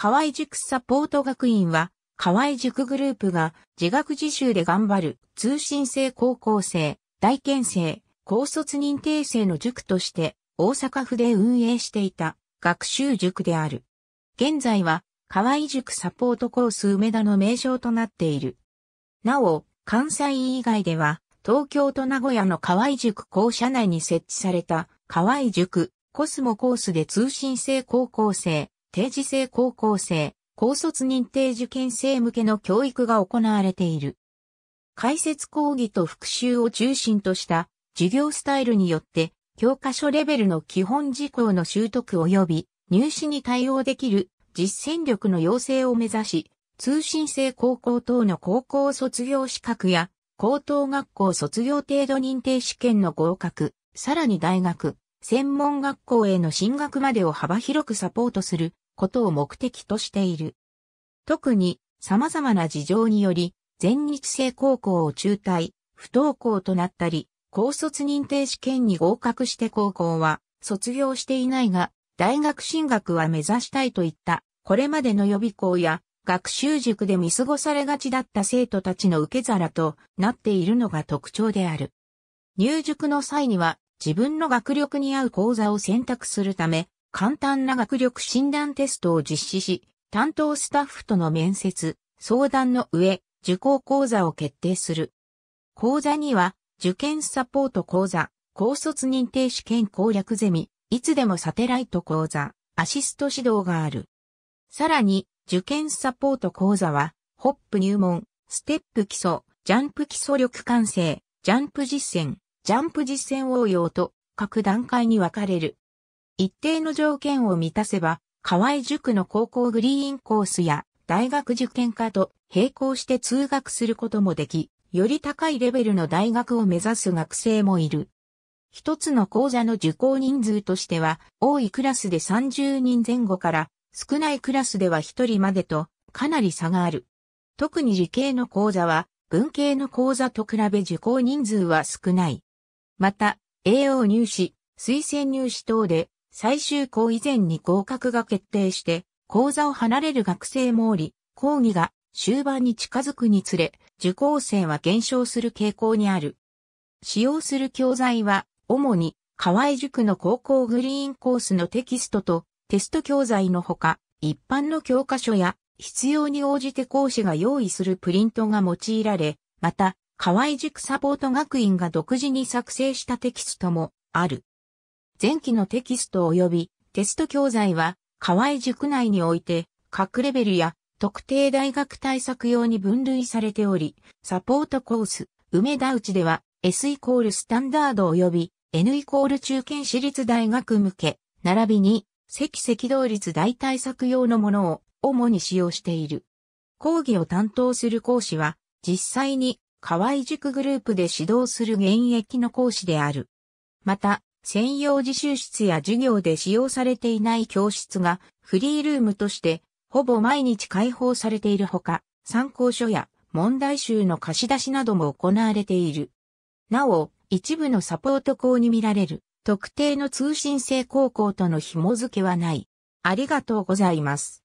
河合塾サポート学院は、河合塾グループが自学自習で頑張る通信制高校生、大研生、高卒認定生の塾として大阪府で運営していた学習塾である。現在は河合塾サポートコース梅田の名称となっている。なお、関西以外では東京と名古屋の河合塾校舎内に設置された河合塾コスモコースで通信制高校生、定時制高校生、高卒認定受験生向けの教育が行われている。解説講義と復習を中心とした授業スタイルによって、教科書レベルの基本事項の習得及び入試に対応できる実践力の養成を目指し、通信制高校等の高校卒業資格や高等学校卒業程度認定試験の合格、さらに大学、専門学校への進学までを幅広くサポートすることを目的としている。特に様々な事情により、全日制高校を中退、不登校となったり、高卒認定試験に合格して高校は卒業していないが、大学進学は目指したいといった、これまでの予備校や学習塾で見過ごされがちだった生徒たちの受け皿となっているのが特徴である。入塾の際には自分の学力に合う講座を選択するため、簡単な学力診断テストを実施し、担当スタッフとの面接、相談の上、受講講座を決定する。講座には、受験サポート講座、高卒認定試験攻略ゼミ、いつでもサテライト講座、アシスト指導がある。さらに、受験サポート講座は、ホップ入門、ステップ基礎、ジャンプ基礎力完成、ジャンプ実践、ジャンプ実践応用と各段階に分かれる。一定の条件を満たせば、河合塾の高校グリーンコースや大学受験科と並行して通学することもでき、より高いレベルの大学を目指す学生もいる。一つの講座の受講人数としては、多いクラスで30人前後から、少ないクラスでは1人までと、かなり差がある。特に理系の講座は、文系の講座と比べ受講人数は少ない。また、栄養入試、推薦入試等で、最終校以前に合格が決定して、講座を離れる学生もおり、講義が終盤に近づくにつれ、受講生は減少する傾向にある。使用する教材は、主に、河合塾の高校グリーンコースのテキストとテスト教材のほか、一般の教科書や必要に応じて講師が用意するプリントが用いられ、また、河合塾サポート学院が独自に作成したテキストもある。前期のテキスト及びテスト教材は、河合塾内において、各レベルや特定大学対策用に分類されており、サポートコース、梅田内では S イコールスタンダード及び N イコール中堅私立大学向け、並びに、赤赤同率大対策用のものを主に使用している。講義を担当する講師は、実際に河合塾グループで指導する現役の講師である。また、専用自習室や授業で使用されていない教室がフリールームとしてほぼ毎日開放されているほか、参考書や問題集の貸し出しなども行われている。なお、一部のサポート校に見られる特定の通信制高校との紐付けはない。ありがとうございます。